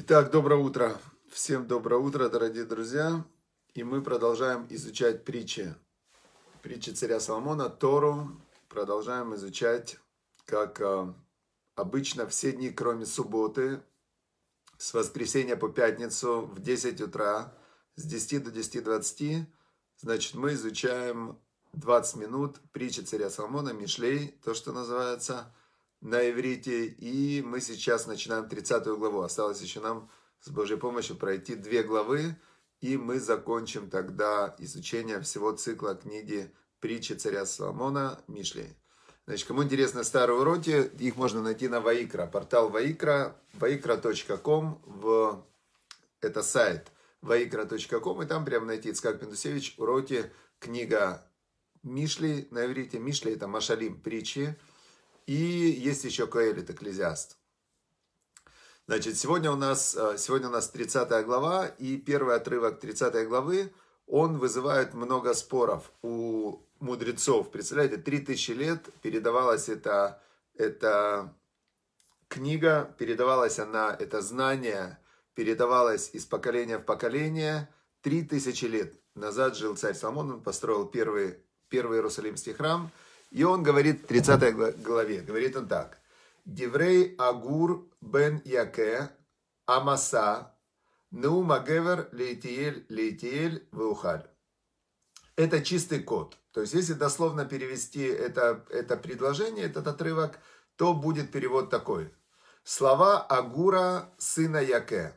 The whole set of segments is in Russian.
Итак, доброе утро. Всем доброе утро, дорогие друзья. И мы продолжаем изучать притчи. Притчи царя Соломона, Тору. Продолжаем изучать, как э, обычно, все дни, кроме субботы, с воскресенья по пятницу в 10 утра, с 10 до 10.20, значит, мы изучаем 20 минут притчи царя Соломона, Мишлей, то, что называется – на иврите. И мы сейчас начинаем 30 главу. Осталось еще нам с Божьей помощью пройти две главы. И мы закончим тогда изучение всего цикла книги «Притчи царя Соломона» Мишлей. Значит, кому интересно старые уроки, их можно найти на Ваикра, портал Ваикра, vaikra.com, в... это сайт vaikra.com, и там прямо найти Искак Пендусевич, уроки, книга Мишли, на иврите Мишли это Машалим, притчи, и есть еще Коэлит, Экклезиаст. Значит, сегодня у нас, э, сегодня у нас 30 глава, и первый отрывок 30 главы, он вызывает много споров у мудрецов. Представляете, 3000 лет передавалась эта, эта книга, передавалась она, это знание, передавалось из поколения в поколение. 3000 лет назад жил царь Соломон, он построил первый, первый Иерусалимский храм – и он говорит, 30 главе, говорит он так. Деврей Агур бен Яке Амаса Нума Гевер Лейтиель Лейтиель Веухаль. Это чистый код. То есть, если дословно перевести это, это предложение, этот отрывок, то будет перевод такой. Слова Агура, сына Яке.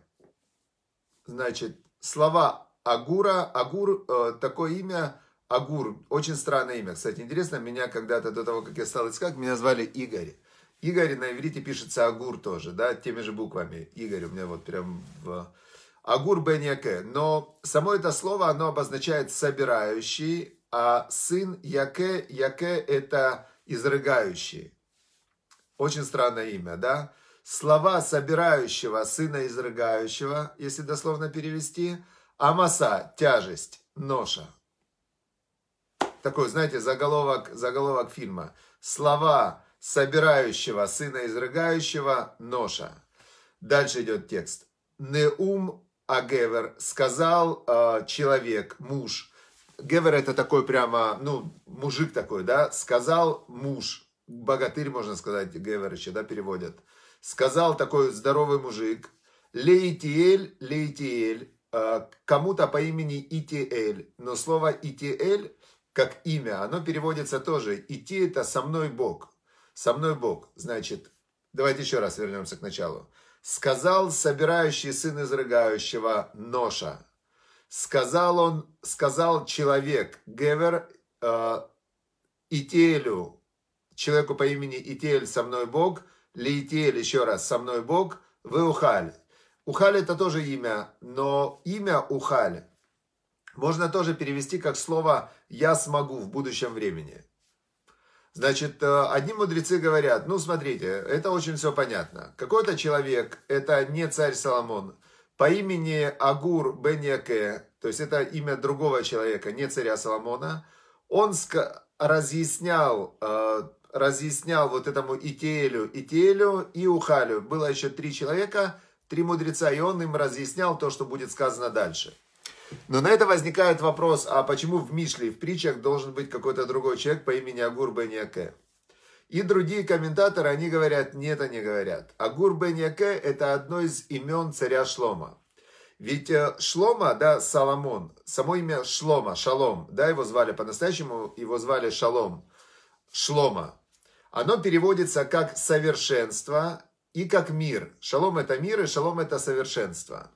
Значит, слова Агура, Агур, э, такое имя, Агур, очень странное имя. Кстати, интересно, меня когда-то до того, как я стал искать, меня звали Игорь. Игорь на иврите пишется Агур тоже, да, теми же буквами. Игорь у меня вот прям в... Агур бен Но само это слово, оно обозначает собирающий, а сын Яке, Яке это изрыгающий. Очень странное имя, да? Слова собирающего, сына изрыгающего, если дословно перевести, Амаса, тяжесть, ноша такой, знаете, заголовок, заголовок фильма. Слова собирающего сына изрыгающего ноша. Дальше идет текст. Неум Агевер сказал э, человек, муж. Гевер это такой прямо, ну, мужик такой, да, сказал муж. Богатырь, можно сказать, Гевер еще, да, переводят. Сказал такой здоровый мужик. Лейтиэль, Лейтиэль, э, кому-то по имени Итиэль. Но слово Итиэль как имя, оно переводится тоже. Идти это со мной Бог. Со мной Бог. Значит, давайте еще раз вернемся к началу. Сказал собирающий сын изрыгающего Ноша. Сказал он, сказал человек, Гевер, э, Ителю, человеку по имени Итель со мной Бог, ли Итель еще раз со мной Бог, вы Ухаль. Ухаль это тоже имя, но имя Ухаль можно тоже перевести как слово я смогу в будущем времени. Значит, э, одни мудрецы говорят, ну смотрите, это очень все понятно. Какой-то человек, это не царь Соломон, по имени Агур Бенеке, то есть это имя другого человека, не царя Соломона, он разъяснял, э, разъяснял вот этому Итеелю, Итеелю и Ухалю. Было еще три человека, три мудреца, и он им разъяснял то, что будет сказано дальше. Но на это возникает вопрос, а почему в Мишле и в притчах должен быть какой-то другой человек по имени Агур бен И другие комментаторы, они говорят, нет, они говорят. Агур бен это одно из имен царя Шлома. Ведь э, Шлома, да, Соломон, само имя Шлома, Шалом, да, его звали по-настоящему, его звали Шалом, Шлома. Оно переводится как совершенство и как мир. Шалом – это мир, и шалом – это совершенство.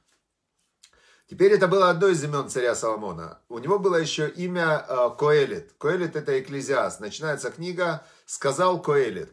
Теперь это было одно из имен царя Соломона. У него было еще имя э, Коэлит. Коэлит это экклезиаст. Начинается книга «Сказал Коэлит».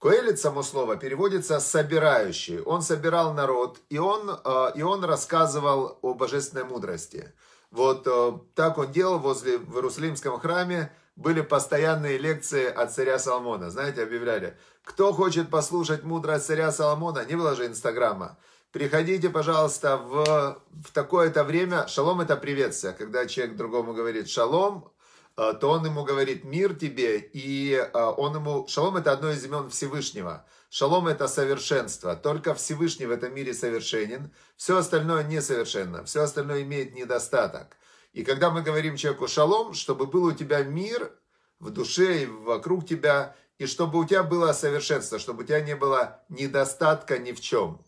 Коэлит, само слово, переводится «собирающий». Он собирал народ, и он, э, и он рассказывал о божественной мудрости. Вот э, так он делал возле в Иерусалимском храме. Были постоянные лекции от царя Соломона. Знаете, объявляли, кто хочет послушать мудрость царя Соломона, не было же Инстаграма приходите, пожалуйста, в, в такое-то время. Шалом – это приветствие. Когда человек другому говорит «шалом», э, то он ему говорит «мир тебе», и э, он ему... Шалом – это одно из имен Всевышнего. Шалом – это совершенство. Только Всевышний в этом мире совершенен. Все остальное несовершенно. Все остальное имеет недостаток. И когда мы говорим человеку «шалом», чтобы был у тебя мир в душе и вокруг тебя, и чтобы у тебя было совершенство, чтобы у тебя не было недостатка ни в чем –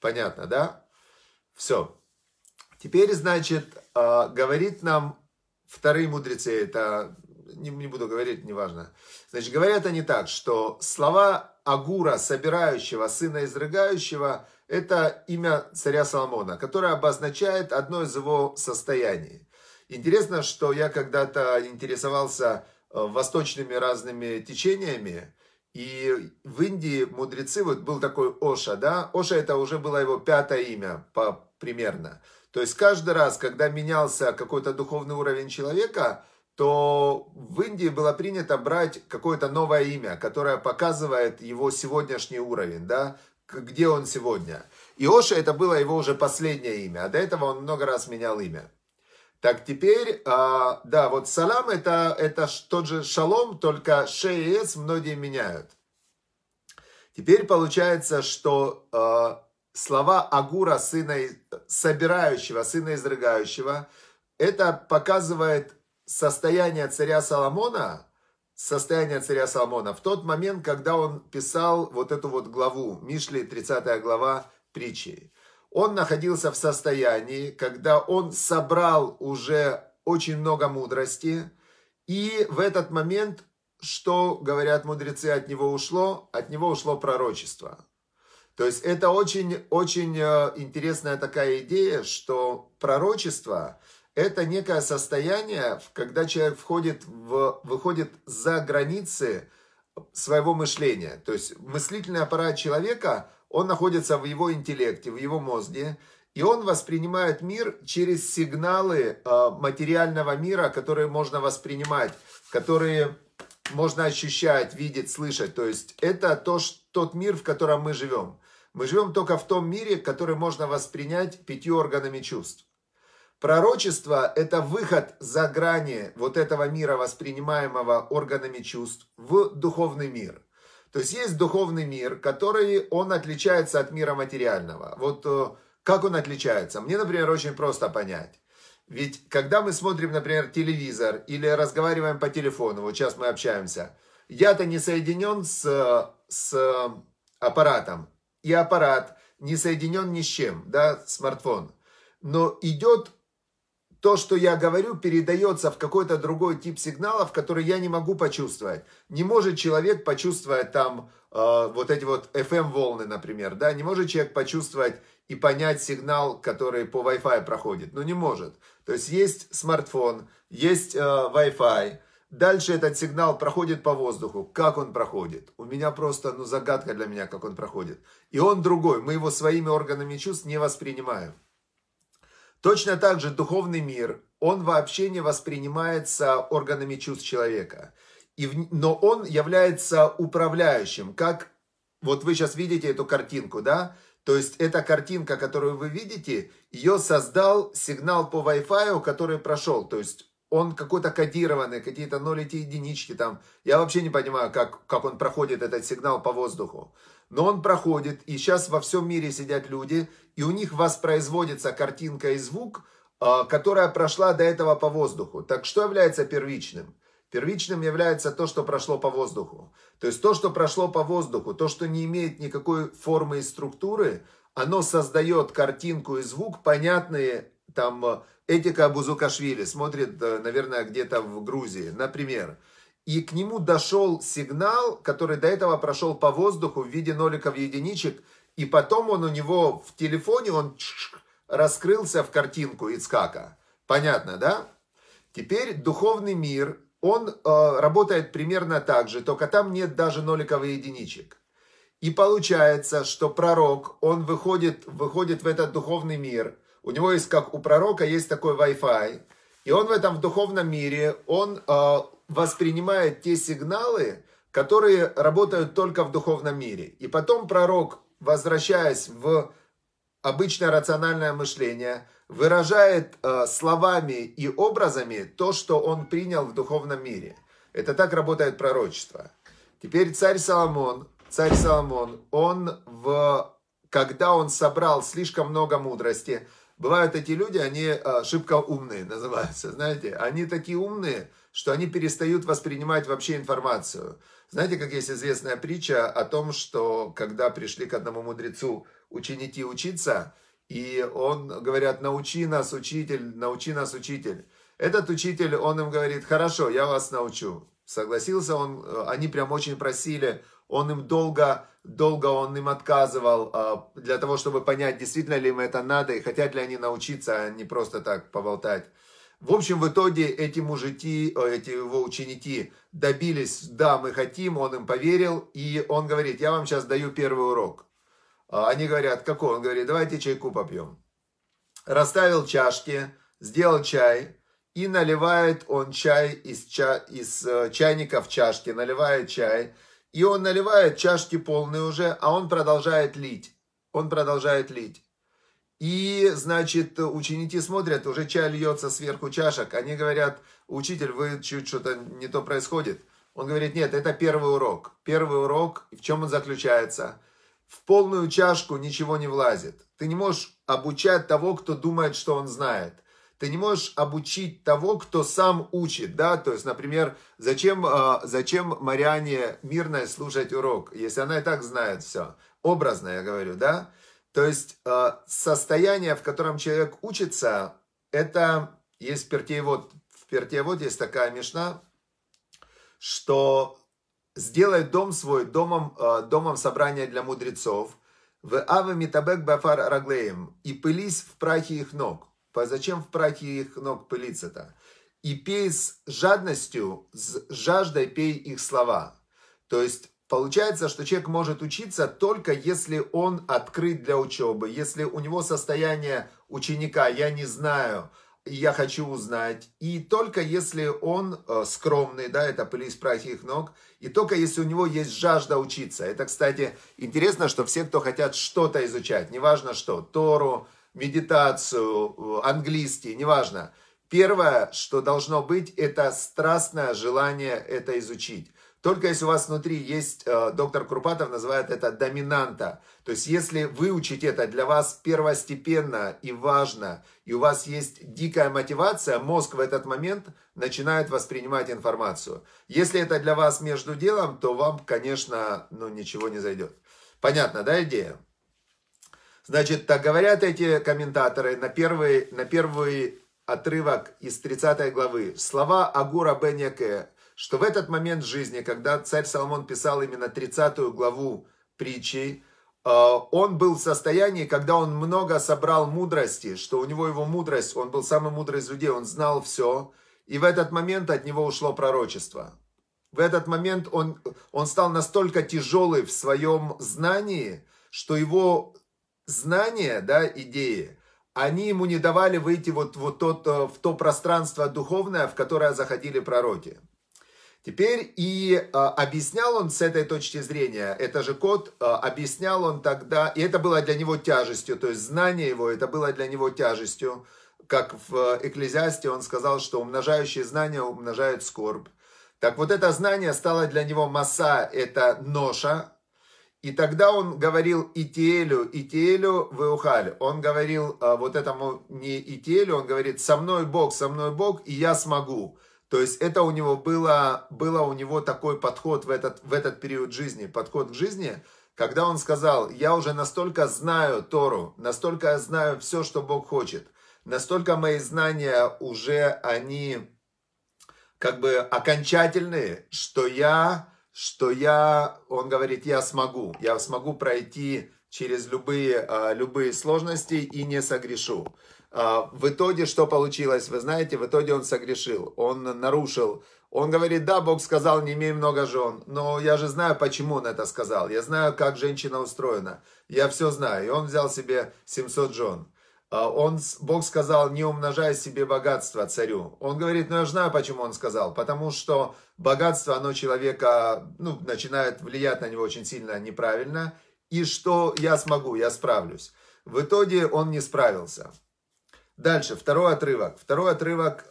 Понятно, да? Все. Теперь, значит, а, говорит нам вторые мудрецы, это не, не буду говорить, неважно. Значит, говорят они так, что слова Агура, собирающего, сына изрыгающего, это имя царя Соломона, которое обозначает одно из его состояний. Интересно, что я когда-то интересовался э, восточными разными течениями, и в Индии мудрецы, вот был такой Оша, да, Оша это уже было его пятое имя по, примерно. То есть каждый раз, когда менялся какой-то духовный уровень человека, то в Индии было принято брать какое-то новое имя, которое показывает его сегодняшний уровень, да, где он сегодня. И Оша это было его уже последнее имя, а до этого он много раз менял имя. Так, теперь, а, да, вот салам это, это тот же шалом, только ше и с многие меняют. Теперь получается, что а, слова Агура, сына собирающего, сына изрыгающего, это показывает состояние царя Соломона, состояние царя Соломона в тот момент, когда он писал вот эту вот главу, Мишли, 30 глава притчи он находился в состоянии, когда он собрал уже очень много мудрости, и в этот момент, что, говорят мудрецы, от него ушло? От него ушло пророчество. То есть это очень-очень э, интересная такая идея, что пророчество – это некое состояние, когда человек входит в, выходит за границы своего мышления. То есть мыслительный аппарат человека – он находится в его интеллекте, в его мозге, и он воспринимает мир через сигналы э, материального мира, которые можно воспринимать, которые можно ощущать, видеть, слышать. То есть это то, тот мир, в котором мы живем. Мы живем только в том мире, который можно воспринять пятью органами чувств. Пророчество – это выход за грани вот этого мира, воспринимаемого органами чувств, в духовный мир. То есть есть духовный мир, который, он отличается от мира материального. Вот э, как он отличается? Мне, например, очень просто понять. Ведь когда мы смотрим, например, телевизор или разговариваем по телефону, вот сейчас мы общаемся, я-то не соединен с, с аппаратом, и аппарат не соединен ни с чем, да, смартфон. Но идет то, что я говорю, передается в какой-то другой тип сигналов, который я не могу почувствовать. Не может человек почувствовать там э, вот эти вот FM-волны, эм например, да, не может человек почувствовать и понять сигнал, который по Wi-Fi проходит. Ну, не может. То есть есть смартфон, есть э, Wi-Fi, Дальше этот сигнал проходит по воздуху. Как он проходит? У меня просто, ну, загадка для меня, как он проходит. И он другой. Мы его своими органами чувств не воспринимаем. Точно так же духовный мир, он вообще не воспринимается органами чувств человека. И, но он является управляющим, как вот вы сейчас видите эту картинку, да? То есть эта картинка, которую вы видите, ее создал сигнал по Wi-Fi, который прошел. То есть он какой-то кодированный, какие-то нолики, единички там. Я вообще не понимаю, как, как он проходит этот сигнал по воздуху но он проходит, и сейчас во всем мире сидят люди, и у них воспроизводится картинка и звук, а, которая прошла до этого по воздуху. Так что является первичным? Первичным является то, что прошло по воздуху. То есть то, что прошло по воздуху, то, что не имеет никакой формы и структуры, оно создает картинку и звук, понятные там э, Этика Бузукашвили смотрит, э, наверное, где-то в Грузии, например и к нему дошел сигнал, который до этого прошел по воздуху в виде ноликов единичек, и потом он у него в телефоне, он раскрылся в картинку Ицкака. Понятно, да? Теперь духовный мир, он э, работает примерно так же, только там нет даже ноликов и единичек. И получается, что пророк, он выходит, выходит в этот духовный мир. У него есть, как у пророка, есть такой Wi-Fi. И он в этом в духовном мире, он э, воспринимает те сигналы, которые работают только в духовном мире. И потом пророк, возвращаясь в обычное рациональное мышление, выражает э, словами и образами то, что он принял в духовном мире. Это так работает пророчество. Теперь царь Соломон, царь Соломон, он в когда он собрал слишком много мудрости. Бывают эти люди, они э, шибко умные называются, знаете. Они такие умные, что они перестают воспринимать вообще информацию. Знаете, как есть известная притча о том, что когда пришли к одному мудрецу ученики учиться, и он, говорят, научи нас, учитель, научи нас, учитель. Этот учитель, он им говорит, хорошо, я вас научу. Согласился он, э, они прям очень просили, он им долго долго он им отказывал а, для того, чтобы понять, действительно ли им это надо и хотят ли они научиться, а не просто так поболтать. В общем, в итоге эти мужики, эти его ученики добились, да, мы хотим, он им поверил, и он говорит, я вам сейчас даю первый урок. А они говорят, какой? Он говорит, давайте чайку попьем. Расставил чашки, сделал чай, и наливает он чай из, ча... из э, чайника в чашки, наливает чай – и он наливает чашки полные уже, а он продолжает лить. Он продолжает лить. И, значит, ученики смотрят, уже чай льется сверху чашек. Они говорят, учитель, вы чуть что-то не то происходит. Он говорит, нет, это первый урок. Первый урок, в чем он заключается? В полную чашку ничего не влазит. Ты не можешь обучать того, кто думает, что он знает ты не можешь обучить того, кто сам учит, да, то есть, например, зачем, а, зачем Мариане Мирной слушать урок, если она и так знает все, образно я говорю, да, то есть а, состояние, в котором человек учится, это есть в пертеевод, в пертееводе есть такая мешна, что сделай дом свой домом, а, домом собрания для мудрецов, в авы митабек бафар раглеем, и пылись в прахе их ног. Зачем в прахе их ног пылиться-то? И пей с жадностью, с жаждой пей их слова. То есть Получается, что человек может учиться только если он открыт для учебы, если у него состояние ученика «я не знаю», «я хочу узнать», и только если он э, скромный, да, это пыли из прахи их ног, и только если у него есть жажда учиться. Это, кстати, интересно, что все, кто хотят что-то изучать, неважно что, Тору, медитацию, английский, неважно. Первое, что должно быть, это страстное желание это изучить. Только если у вас внутри есть, э, доктор Крупатов называет это доминанта. То есть если выучить это для вас первостепенно и важно, и у вас есть дикая мотивация, мозг в этот момент начинает воспринимать информацию. Если это для вас между делом, то вам, конечно, ну, ничего не зайдет. Понятно, да, идея? Значит, так говорят эти комментаторы на первый, на первый отрывок из 30 главы. Слова Агура бен что в этот момент жизни, когда царь Соломон писал именно 30 главу притчи, э, он был в состоянии, когда он много собрал мудрости, что у него его мудрость, он был самый мудрый из людей, он знал все, и в этот момент от него ушло пророчество. В этот момент он, он стал настолько тяжелый в своем знании, что его знания, да, идеи, они ему не давали выйти вот, вот тот, э, в то пространство духовное, в которое заходили пророки. Теперь и э, объяснял он с этой точки зрения, это же код, э, объяснял он тогда, и это было для него тяжестью, то есть знание его, это было для него тяжестью, как в э, Экклезиасте он сказал, что умножающие знания умножают скорбь. Так вот это знание стало для него масса, это ноша, и тогда он говорил Итиэлю, Итиэлю выухаль. Он говорил а, вот этому не Итиэлю, он говорит, со мной Бог, со мной Бог, и я смогу. То есть это у него было, было у него такой подход в этот, в этот период жизни, подход к жизни, когда он сказал, я уже настолько знаю Тору, настолько знаю все, что Бог хочет, настолько мои знания уже, они как бы окончательные, что я что я, он говорит, я смогу, я смогу пройти через любые, а, любые сложности и не согрешу. А, в итоге что получилось, вы знаете, в итоге он согрешил, он нарушил. Он говорит, да, Бог сказал, не имей много жен, но я же знаю, почему он это сказал, я знаю, как женщина устроена, я все знаю. И он взял себе 700 жен. А, он, Бог сказал, не умножай себе богатство царю. Он говорит, ну я знаю, почему он сказал. Потому что богатство, оно человека, ну, начинает влиять на него очень сильно неправильно. И что я смогу, я справлюсь. В итоге он не справился. Дальше, второй отрывок. Второй отрывок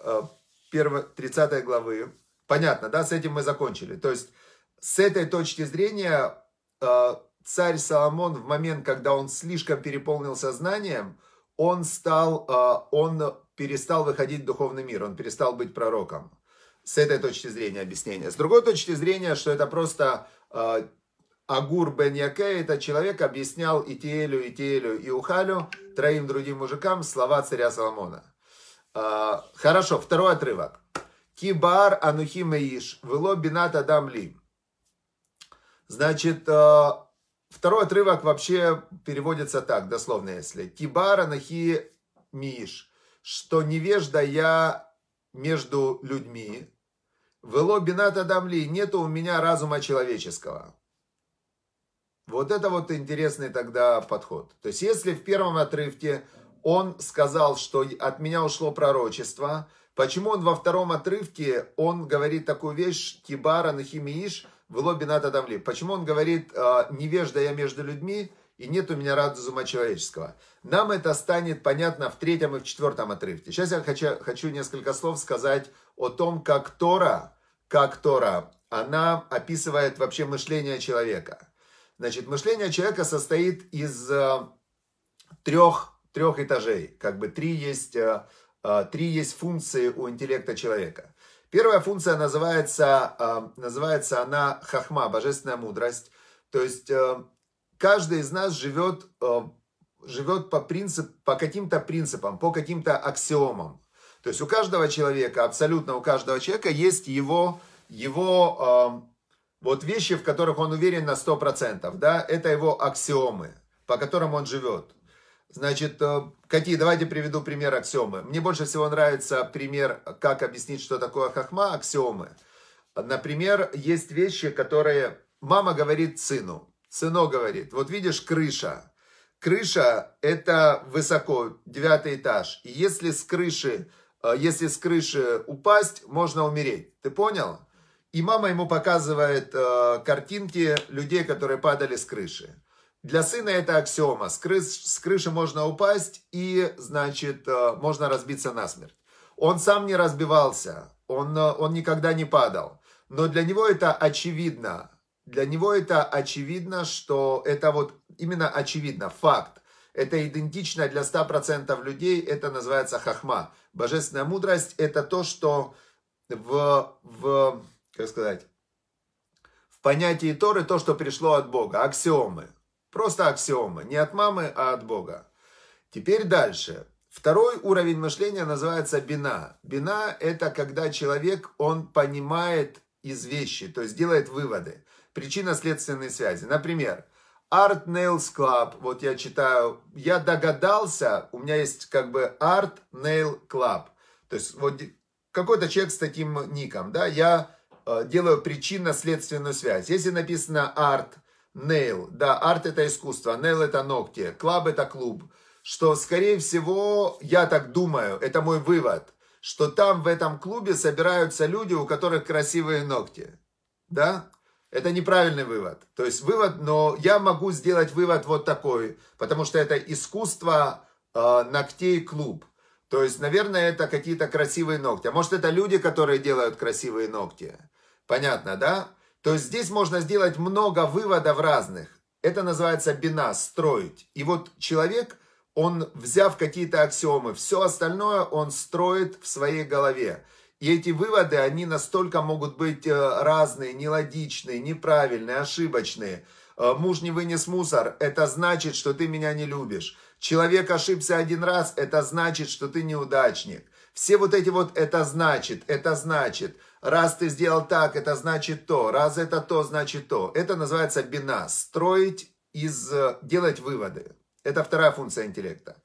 30 э, главы. Понятно, да, с этим мы закончили. То есть, с этой точки зрения, э, царь Соломон в момент, когда он слишком переполнил сознанием, он стал, э, он перестал выходить в духовный мир, он перестал быть пророком. С этой точки зрения объяснения. С другой точки зрения, что это просто э, Агур бен Яке, этот человек, объяснял Итиэлю, Итиэлю и Ухалю, троим другим мужикам, слова царя Соломона. Э, хорошо, второй отрывок. Кибар анухим иш, вело бинат адам ли. Значит, Второй отрывок вообще переводится так, дословно если. Кибара нахи миш", что невежда я между людьми, вело бината дамли, нету у меня разума человеческого. Вот это вот интересный тогда подход. То есть, если в первом отрывке он сказал, что от меня ушло пророчество, почему он во втором отрывке, он говорит такую вещь, кибара нахимииш, в Вело бината тамли. Почему он говорит, «А, невежда я между людьми, и нет у меня разума человеческого. Нам это станет понятно в третьем и в четвертом отрывке. Сейчас я хочу, хочу несколько слов сказать о том, как Тора, как Тора, она описывает вообще мышление человека. Значит, мышление человека состоит из э, трех, трех этажей. Как бы три есть, э, э, три есть функции у интеллекта человека. Первая функция называется, э, называется она хахма, божественная мудрость. То есть э, каждый из нас живет, э, живет по, принцип, по каким-то принципам, по каким-то аксиомам. То есть у каждого человека, абсолютно у каждого человека есть его, его вот вещи, в которых он уверен на 100%. Да? Это его аксиомы, по которым он живет. Значит, э, какие? Давайте приведу пример аксиомы. Мне больше всего нравится пример, как объяснить, что такое хахма, аксиомы. Например, есть вещи, которые мама говорит сыну. Сыно говорит, вот видишь, крыша. Крыша – это высоко, девятый этаж. И если с крыши, э, если с крыши упасть, можно умереть. Ты понял? И мама ему показывает э, картинки людей, которые падали с крыши. Для сына это аксиома. С, крыс, с крыши можно упасть и, значит, э, можно разбиться насмерть. Он сам не разбивался, он, э, он никогда не падал. Но для него это очевидно. Для него это очевидно, что это вот именно очевидно, факт. Это идентично для 100% людей, это называется хахма. Божественная мудрость – это то, что в, в, как сказать, в понятии Торы, то, что пришло от Бога, аксиомы. Просто аксиома. Не от мамы, а от Бога. Теперь дальше. Второй уровень мышления называется бина. Бина – это когда человек, он понимает из вещи, то есть делает выводы. Причинно-следственные связи. Например, Art Nails Club. Вот я читаю, я догадался, у меня есть как бы Art Nail Club. То есть вот какой-то человек с таким ником, да, я э, делаю причинно-следственную связь. Если написано Art Нейл, Да, арт это искусство, Нейл это ногти, клуб это клуб. Что, скорее всего, я так думаю, это мой вывод, что там в этом клубе собираются люди, у которых красивые ногти. Да? Это неправильный вывод. То есть вывод, но я могу сделать вывод вот такой, потому что это искусство э, ногтей клуб. То есть, наверное, это какие-то красивые ногти. А может, это люди, которые делают красивые ногти. Понятно, да? То есть здесь можно сделать много выводов разных. Это называется бина, строить. И вот человек, он, взяв какие-то аксиомы, все остальное он строит в своей голове. И эти выводы, они настолько могут быть э, разные, нелогичные, неправильные, ошибочные. Э, муж не вынес мусор, это значит, что ты меня не любишь. Человек ошибся один раз, это значит, что ты неудачник. Все вот эти вот «это значит», «это значит». Раз ты сделал так, это значит то. Раз это то, значит то. Это называется бина. Строить из... Э, делать выводы. Это вторая функция интеллекта.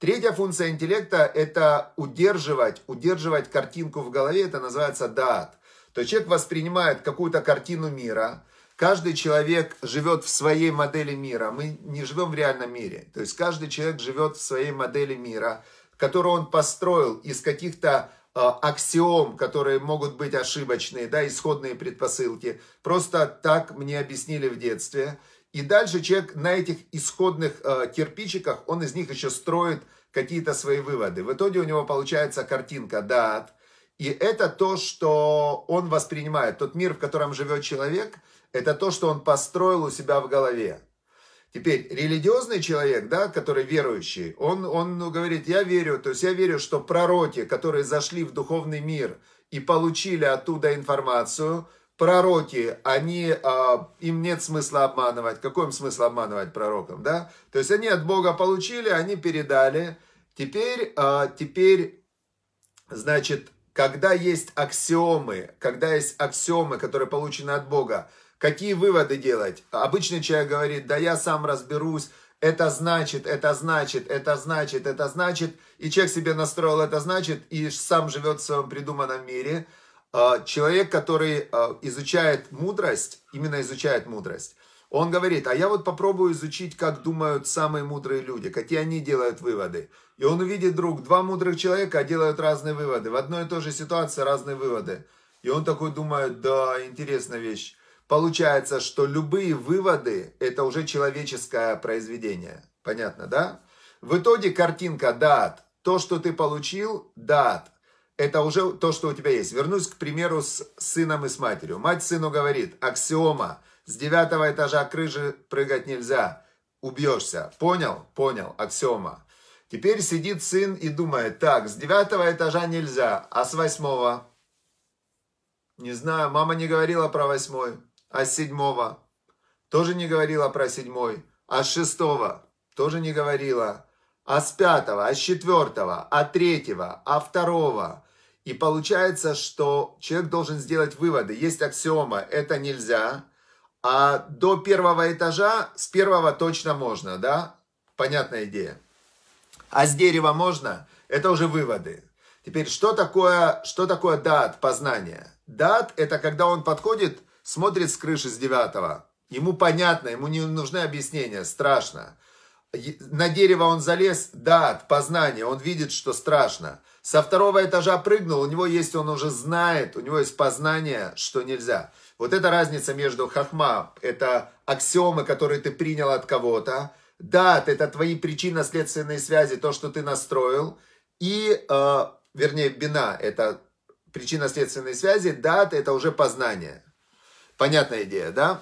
Третья функция интеллекта – это удерживать, удерживать картинку в голове. Это называется даат. То есть человек воспринимает какую-то картину мира. Каждый человек живет в своей модели мира. Мы не живем в реальном мире. То есть каждый человек живет в своей модели мира, которую он построил из каких-то Э, аксиом, которые могут быть ошибочные, да, исходные предпосылки. Просто так мне объяснили в детстве. И дальше человек на этих исходных э, кирпичиках, он из них еще строит какие-то свои выводы. В итоге у него получается картинка дат. И это то, что он воспринимает. Тот мир, в котором живет человек, это то, что он построил у себя в голове. Теперь религиозный человек, да, который верующий, он, он ну, говорит, я верю, то есть я верю, что пророки, которые зашли в духовный мир и получили оттуда информацию, пророки, они, э, им нет смысла обманывать. Какой им смысл обманывать пророкам, да? То есть они от Бога получили, они передали. Теперь, э, теперь, значит, когда есть аксиомы, когда есть аксиомы, которые получены от Бога, Какие выводы делать? Обычный человек говорит, да я сам разберусь, это значит, это значит, это значит, это значит. И человек себе настроил это значит и сам живет в своем придуманном мире. А, человек, который а, изучает мудрость, именно изучает мудрость, он говорит, а я вот попробую изучить, как думают самые мудрые люди, какие они делают выводы. И он увидит друг, два мудрых человека делают разные выводы. В одной и той же ситуации разные выводы. И он такой думает, да, интересная вещь. Получается, что любые выводы – это уже человеческое произведение. Понятно, да? В итоге картинка дат. То, что ты получил, дат. Это уже то, что у тебя есть. Вернусь, к примеру, с сыном и с матерью. Мать сыну говорит, аксиома, с девятого этажа крыши прыгать нельзя, убьешься. Понял? Понял, аксиома. Теперь сидит сын и думает, так, с девятого этажа нельзя, а с восьмого? Не знаю, мама не говорила про восьмой а с седьмого тоже не говорила про седьмой, а с шестого тоже не говорила, а с пятого, а с четвертого, а третьего, а второго. И получается, что человек должен сделать выводы. Есть аксиома, это нельзя, а до первого этажа с первого точно можно, да? Понятная идея. А с дерева можно? Это уже выводы. Теперь, что такое, что такое дат познания? Дат – это когда он подходит – смотрит с крыши с девятого. Ему понятно, ему не нужны объяснения, страшно. На дерево он залез, да, от познания, он видит, что страшно. Со второго этажа прыгнул, у него есть, он уже знает, у него есть познание, что нельзя. Вот эта разница между хахма, это аксиомы, которые ты принял от кого-то, да, это твои причинно-следственные связи, то, что ты настроил, и, э, вернее, бина, это причинно-следственные связи, дат, это уже познание. Понятная идея, да?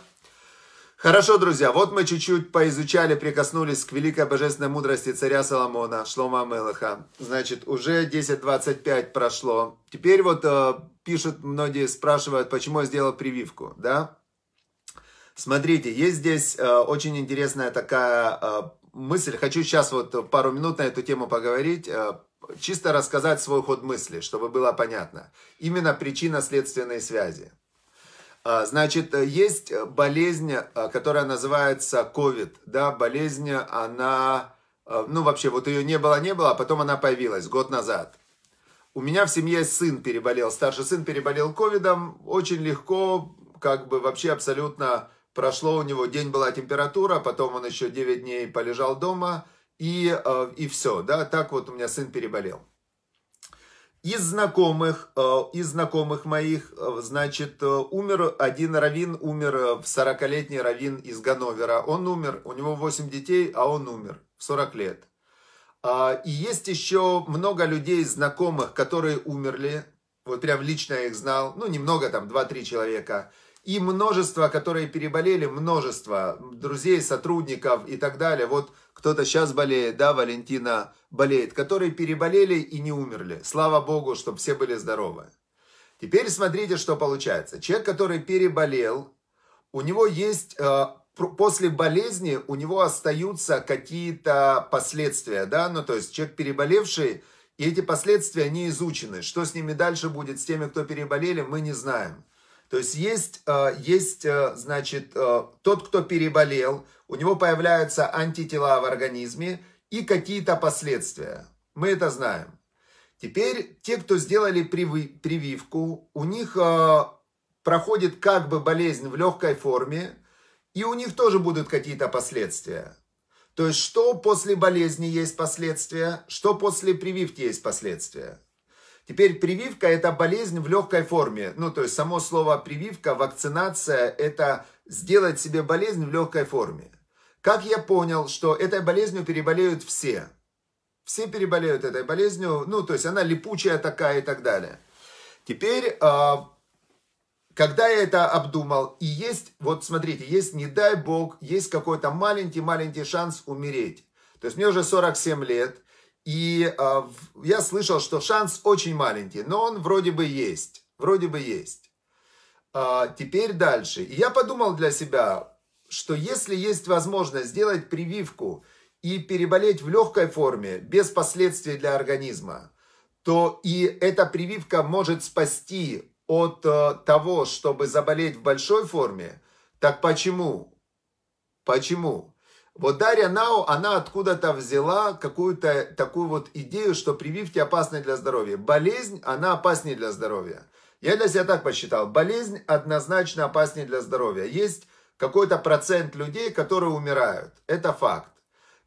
Хорошо, друзья, вот мы чуть-чуть поизучали, прикоснулись к великой божественной мудрости царя Соломона, Шлома Мелаха. Значит, уже 10.25 прошло. Теперь вот э, пишут многие, спрашивают, почему я сделал прививку, да? Смотрите, есть здесь э, очень интересная такая э, мысль. Хочу сейчас вот пару минут на эту тему поговорить. Э, чисто рассказать свой ход мысли, чтобы было понятно. Именно причина следственной связи. А, значит, э, есть э, болезнь, э, которая называется COVID, да, болезнь, она, ну вообще, вот ее не было, не было, а потом она появилась год назад. У меня в семье сын переболел, старший сын переболел ковидом, очень легко, как бы вообще абсолютно прошло у него, день была температура, потом он еще 9 дней полежал дома, и, и все, да, так вот у меня сын переболел. Из знакомых, э, из знакомых моих, э, значит, э, умер один равин, умер 40-летний равин из Ганновера. Он умер, у него 8 детей, а он умер в 40 лет. А, и есть еще много людей, знакомых, которые умерли. Вот прям лично я их знал. Ну, немного, там, 2-3 человека. И множество, которые переболели, множество друзей, сотрудников и так далее. Вот кто-то сейчас болеет, да, Валентина болеет, которые переболели и не умерли. Слава Богу, чтобы все были здоровы. Теперь смотрите, что получается. Человек, который переболел, у него есть, э, после болезни у него остаются какие-то последствия, да, ну то есть человек переболевший, и эти последствия не изучены. Что с ними дальше будет, с теми, кто переболели, мы не знаем. То есть есть, э, есть э, значит, тот, кто переболел, у него появляются антитела в организме и какие-то последствия. Мы это знаем. Теперь те, кто сделали прививку, у них э, проходит как бы болезнь в легкой форме, и у них тоже будут какие-то последствия. То есть, что после болезни есть последствия, что после прививки есть последствия. Теперь прививка – это болезнь в легкой форме. Ну, то есть, само слово прививка, вакцинация – это сделать себе болезнь в легкой форме. Как я понял, что этой болезнью переболеют все. Все переболеют этой болезнью, ну, то есть она липучая такая и так далее. Теперь, а, когда я это обдумал, и есть, вот смотрите, есть, не дай бог, есть какой-то маленький-маленький шанс умереть. То есть мне уже 47 лет, и а, я слышал, что шанс очень маленький, но он вроде бы есть, вроде бы есть. А, теперь дальше. И я подумал для себя, что если есть возможность сделать прививку и переболеть в легкой форме без последствий для организма, то и эта прививка может спасти от э, того, чтобы заболеть в большой форме, так почему? Почему? Вот Дарья Нао, она откуда-то взяла какую-то такую вот идею, что прививки опасны для здоровья. Болезнь, она опаснее для здоровья. Я для себя так посчитал. Болезнь однозначно опаснее для здоровья. Есть какой-то процент людей, которые умирают. Это факт.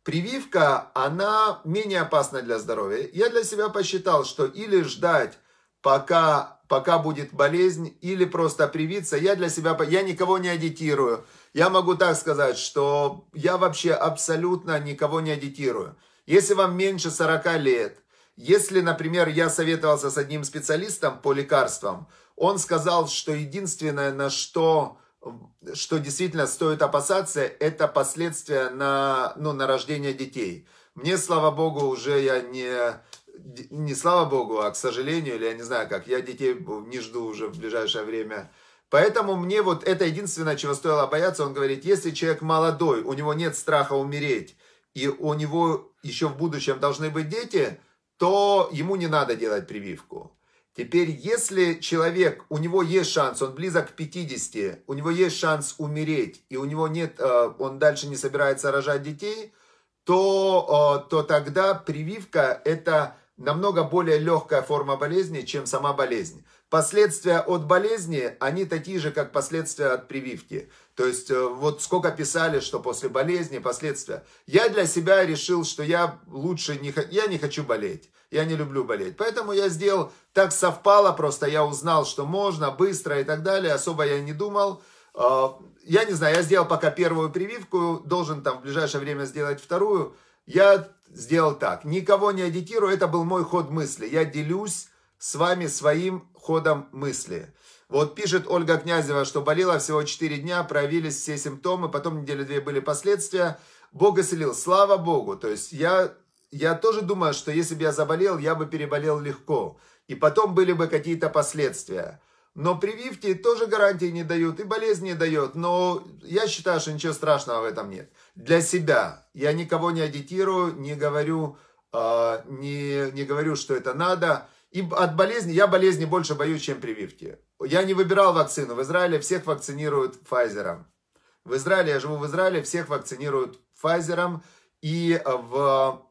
Прививка, она менее опасна для здоровья. Я для себя посчитал, что или ждать, пока, пока будет болезнь, или просто привиться. Я для себя, я никого не агитирую. Я могу так сказать, что я вообще абсолютно никого не агитирую. Если вам меньше 40 лет, если, например, я советовался с одним специалистом по лекарствам, он сказал, что единственное, на что что действительно стоит опасаться, это последствия на, ну, на рождение детей. Мне, слава богу, уже я не, не слава богу, а к сожалению, или я не знаю как, я детей не жду уже в ближайшее время. Поэтому мне вот это единственное, чего стоило бояться. Он говорит, если человек молодой, у него нет страха умереть, и у него еще в будущем должны быть дети, то ему не надо делать прививку. Теперь, если человек, у него есть шанс, он близок к 50, у него есть шанс умереть, и у него нет, э, он дальше не собирается рожать детей, то, э, то тогда прививка – это намного более легкая форма болезни, чем сама болезнь. Последствия от болезни, они такие же, как последствия от прививки. То есть, э, вот сколько писали, что после болезни последствия. Я для себя решил, что я лучше не, я не хочу болеть. Я не люблю болеть. Поэтому я сделал, так совпало просто, я узнал, что можно, быстро и так далее. Особо я не думал. Э, я не знаю, я сделал пока первую прививку, должен там в ближайшее время сделать вторую. Я сделал так, никого не агитирую, это был мой ход мысли. Я делюсь с вами своим ходом мысли. Вот пишет Ольга Князева, что болела всего 4 дня, проявились все симптомы, потом недели две были последствия. Бог исцелил, слава Богу. То есть я, я тоже думаю, что если бы я заболел, я бы переболел легко. И потом были бы какие-то последствия. Но прививки тоже гарантии не дают, и болезнь не дает. Но я считаю, что ничего страшного в этом нет. Для себя. Я никого не агитирую, не говорю, э, не, не говорю, что это надо. И от болезни, я болезни больше боюсь, чем прививки. Я не выбирал вакцину. В Израиле всех вакцинируют Pfizer. В Израиле, я живу в Израиле, всех вакцинируют Pfizer. И э, в,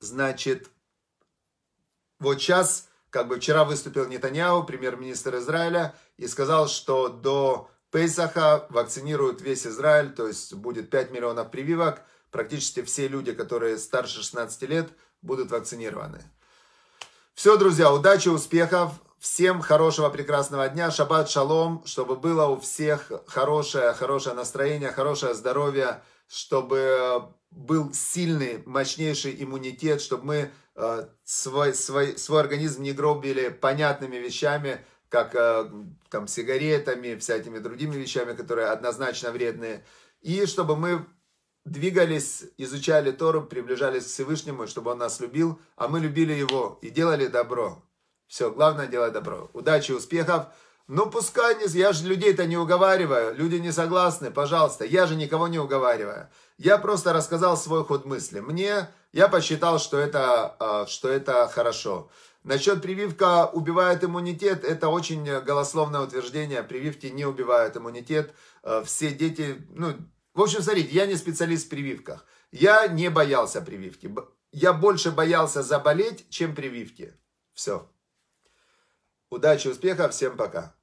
значит, вот сейчас, как бы вчера выступил Нетаньяу, премьер-министр Израиля, и сказал, что до Пейсаха вакцинируют весь Израиль, то есть будет 5 миллионов прививок. Практически все люди, которые старше 16 лет, будут вакцинированы. Все, друзья, удачи, успехов. Всем хорошего, прекрасного дня. Шаббат шалом, чтобы было у всех хорошее, хорошее настроение, хорошее здоровье, чтобы э, был сильный, мощнейший иммунитет, чтобы мы э, свой, свой, свой организм не гробили понятными вещами, как э, там сигаретами, всякими другими вещами, которые однозначно вредные. И чтобы мы двигались, изучали Тору, приближались к Всевышнему, чтобы Он нас любил, а мы любили Его и делали добро. Все, главное делать добро. Удачи, успехов. Ну, пускай, не, я же людей-то не уговариваю, люди не согласны, пожалуйста, я же никого не уговариваю. Я просто рассказал свой ход мысли. Мне, я посчитал, что это, а, что это хорошо. Насчет прививка убивает иммунитет, это очень э, голословное утверждение. Прививки не убивают иммунитет. Э, все дети, ну, в общем, смотрите, я не специалист в прививках. Я не боялся прививки. Я больше боялся заболеть, чем прививки. Все. Удачи, успехов, всем пока.